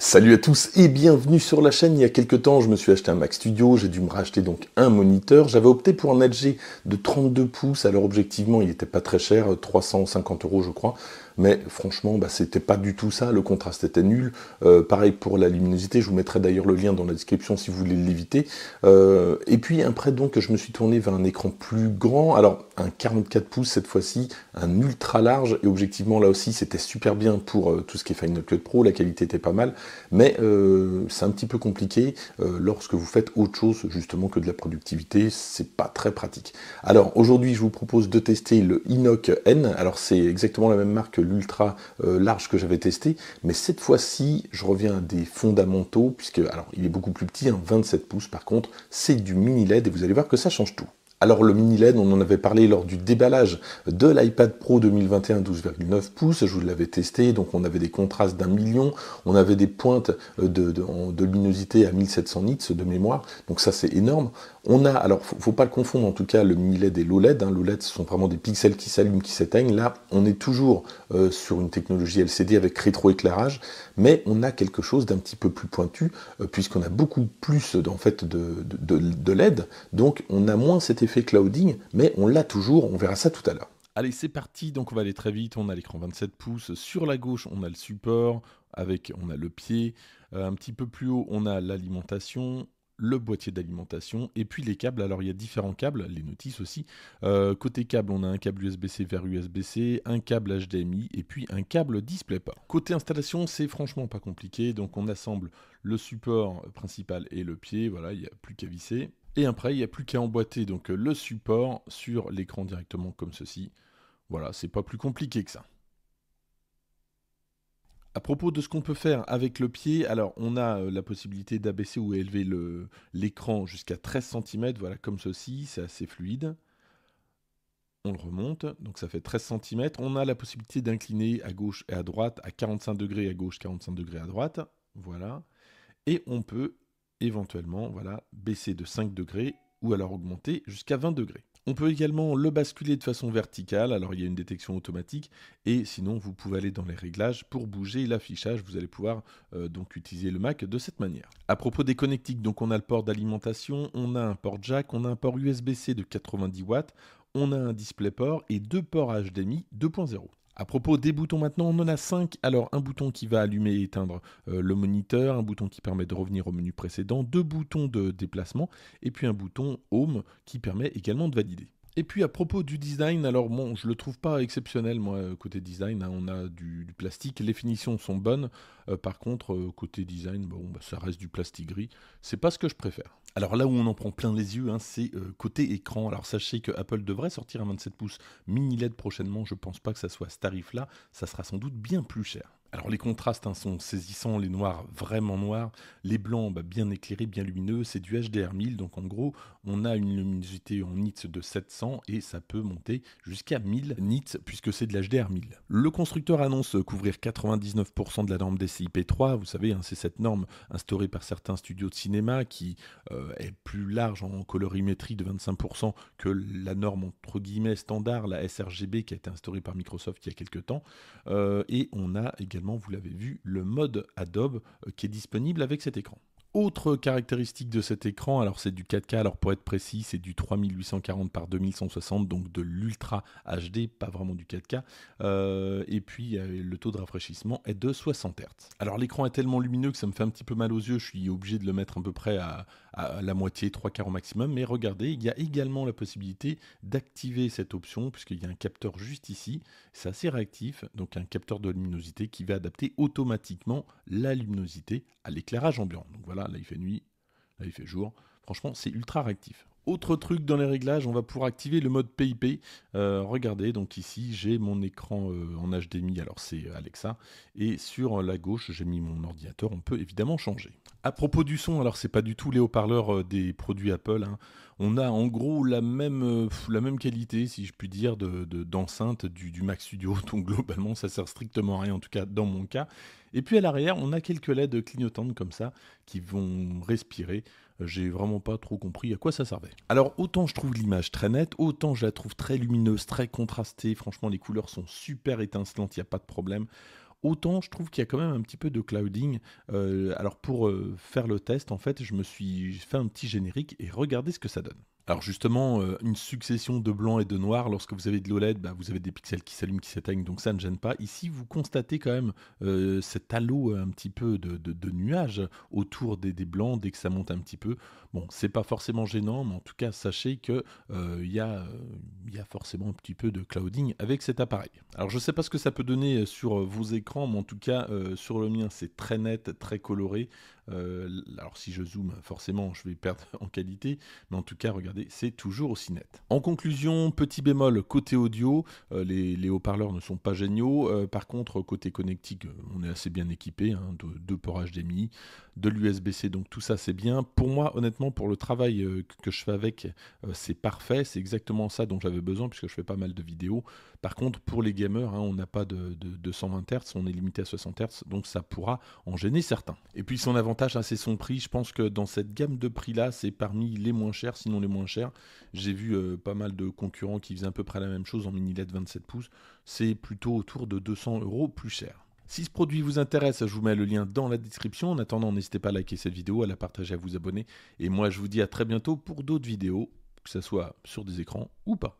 Salut à tous et bienvenue sur la chaîne. Il y a quelques temps, je me suis acheté un Mac Studio, j'ai dû me racheter donc un moniteur. J'avais opté pour un LG de 32 pouces, alors objectivement, il n'était pas très cher, 350 euros je crois mais franchement, bah, c'était pas du tout ça, le contraste était nul. Euh, pareil pour la luminosité, je vous mettrai d'ailleurs le lien dans la description si vous voulez l'éviter. Euh, et puis après, donc, je me suis tourné vers un écran plus grand, alors un 44 pouces cette fois-ci, un ultra large, et objectivement là aussi, c'était super bien pour euh, tout ce qui est Final Cut Pro, la qualité était pas mal, mais c'est un petit peu compliqué lorsque vous faites autre chose justement que de la productivité, c'est pas très pratique. Alors aujourd'hui, je vous propose de tester le Inoc N, alors c'est exactement la même marque que l'ultra euh, large que j'avais testé, mais cette fois-ci, je reviens à des fondamentaux, puisque, alors, il est beaucoup plus petit, un hein, 27 pouces par contre, c'est du mini LED, et vous allez voir que ça change tout. Alors le mini LED, on en avait parlé lors du déballage de l'iPad Pro 2021 12,9 pouces, je vous l'avais testé, donc on avait des contrastes d'un million, on avait des pointes euh, de, de, de luminosité à 1700 nits de mémoire, donc ça c'est énorme. On a, alors faut, faut pas le confondre en tout cas, le mini-LED et l'OLED. Hein, L'OLED, ce sont vraiment des pixels qui s'allument, qui s'éteignent. Là, on est toujours euh, sur une technologie LCD avec rétro-éclairage, mais on a quelque chose d'un petit peu plus pointu, euh, puisqu'on a beaucoup plus en fait, de, de, LED. Donc on a moins cet effet clouding, mais on l'a toujours, on verra ça tout à l'heure. Allez, c'est parti, donc on va aller très vite. On a l'écran 27 pouces. Sur la gauche, on a le support, avec on a le pied. Euh, un petit peu plus haut, on a l'alimentation le boîtier d'alimentation et puis les câbles. Alors il y a différents câbles, les notices aussi. Euh, côté câble, on a un câble USB-C vers USB-C, un câble HDMI et puis un câble DisplayPort. Côté installation, c'est franchement pas compliqué. Donc on assemble le support principal et le pied. Voilà, il n'y a plus qu'à visser. Et après, il n'y a plus qu'à emboîter donc le support sur l'écran directement comme ceci. Voilà, c'est pas plus compliqué que ça. À propos de ce qu'on peut faire avec le pied, alors on a euh, la possibilité d'abaisser ou élever l'écran jusqu'à 13 cm, voilà comme ceci, c'est assez fluide. On le remonte, donc ça fait 13 cm. On a la possibilité d'incliner à gauche et à droite, à 45 degrés à gauche, 45 degrés à droite, voilà. Et on peut éventuellement voilà, baisser de 5 degrés ou alors augmenter jusqu'à 20 degrés. On peut également le basculer de façon verticale, alors il y a une détection automatique, et sinon vous pouvez aller dans les réglages pour bouger l'affichage, vous allez pouvoir euh, donc utiliser le Mac de cette manière. À propos des connectiques, donc on a le port d'alimentation, on a un port jack, on a un port USB-C de 90 watts, on a un DisplayPort et deux ports HDMI 2.0. À propos des boutons maintenant, on en a 5. Alors un bouton qui va allumer et éteindre euh, le moniteur, un bouton qui permet de revenir au menu précédent, deux boutons de déplacement et puis un bouton Home qui permet également de valider. Et puis à propos du design, alors bon, je le trouve pas exceptionnel moi euh, côté design. Hein. on a du, plastique, les finitions sont bonnes. Euh, par contre euh, côté design, bon, bah, ça reste du plastique gris. C'est pas ce que je préfère. Alors là où on en prend plein les yeux, hein, c'est côté écran. Alors sachez que Apple devrait sortir un 27 pouces mini LED prochainement. Je pense pas que ça soit à ce tarif-là. Ça sera sans doute bien plus cher. Alors les contrastes hein, sont saisissants, les noirs vraiment noirs, les blancs bah, bien éclairés, bien lumineux, c'est du HDR 1000, donc en gros on a une luminosité en nits de 700 et ça peut monter jusqu'à 1000 nits puisque c'est de l'HDR 1000. Le constructeur annonce couvrir 99% de la norme DCI-P3, vous savez hein, c'est cette norme instaurée par certains studios de cinéma qui euh, est plus large en colorimétrie de 25% que la norme entre guillemets standard, la sRGB qui a été instaurée par Microsoft il y a quelques temps, euh, et on a également vous l'avez vu, le mode Adobe euh, qui est disponible avec cet écran. Autre caractéristique de cet écran, alors c'est du 4K, alors pour être précis, c'est du 3840 par 2160, donc de l'ultra HD, pas vraiment du 4K. Euh, et puis euh, le taux de rafraîchissement est de 60 Hz. Alors l'écran est tellement lumineux que ça me fait un petit peu mal aux yeux, je suis obligé de le mettre à peu près à, à la moitié, trois quarts au maximum. Mais regardez, il y a également la possibilité d'activer cette option puisqu'il y a un capteur juste ici. C'est assez réactif, donc un capteur de luminosité qui va adapter automatiquement la luminosité à l'éclairage ambiant. Donc voilà, là il fait nuit, là il fait jour. Franchement, c'est ultra réactif. Autre truc dans les réglages, on va pouvoir activer le mode PIP. Euh, regardez, donc ici j'ai mon écran euh, en HDMI, alors c'est euh, Alexa, et sur la gauche j'ai mis mon ordinateur, on peut évidemment changer. À propos du son, alors c'est pas du tout les haut-parleurs des produits Apple, hein. on a en gros la même, la même qualité, si je puis dire, d'enceinte de, du, Mac Studio, donc globalement ça sert strictement à rien, en tout cas dans mon cas. Et puis à l'arrière, on a quelques LED clignotantes comme ça qui vont respirer j'ai vraiment pas trop compris à quoi ça servait. Alors autant je trouve l'image très nette, autant je la trouve très lumineuse, très contrastée, franchement les couleurs sont super étincelantes, il n'y a pas de problème. Autant je trouve qu'il y a quand même un petit peu de clouding. Euh, alors pour euh, faire le test, en fait, je me suis fait un petit générique et regardez ce que ça donne. Alors justement, euh, une succession de blancs et de noirs, lorsque vous avez de l'OLED, bah, vous avez des pixels qui s'allument, qui s'éteignent, donc ça ne gêne pas. Ici, vous constatez quand même euh, cet halo euh, un petit peu de, nuages autour des, blancs dès que ça monte un petit peu. Bon, c'est pas forcément gênant, mais en tout cas, sachez que il y, a forcément un petit peu de clouding avec cet appareil. Alors je ne sais pas ce que ça peut donner sur vos écrans, mais en tout cas, sur le mien, c'est très net, très coloré. Euh, alors si je zoome, forcément, je vais perdre en qualité, mais en tout cas, regardez, c'est toujours aussi net. En conclusion, petit bémol côté audio, euh, les, haut-parleurs ne sont pas géniaux. Euh, par contre, côté connectique, on est assez bien équipé, hein, de deux ports HDMI, de l'USB-C, donc tout ça c'est bien. Pour moi, honnêtement, pour le travail que je fais avec, c'est parfait, c'est exactement ça dont j'avais besoin puisque je fais pas mal de vidéos. Par contre, pour les gamers, hein, on n'a pas de, de 120 Hz, on est limité à 60 Hz, donc ça pourra en gêner certains. Et puis son avantage assez c'est son prix. Je pense que dans cette gamme de prix-là, c'est parmi les moins chers, sinon les moins chers. J'ai vu euh, pas mal de concurrents qui faisaient à peu près la même chose en mini LED 27 pouces. C'est plutôt autour de 200 euros plus cher. Si ce produit vous intéresse, je vous mets le lien dans la description. En attendant, n'hésitez pas à liker cette vidéo, à la partager, à vous abonner. Et moi, je vous dis à très bientôt pour d'autres vidéos, que ce soit sur des écrans ou pas.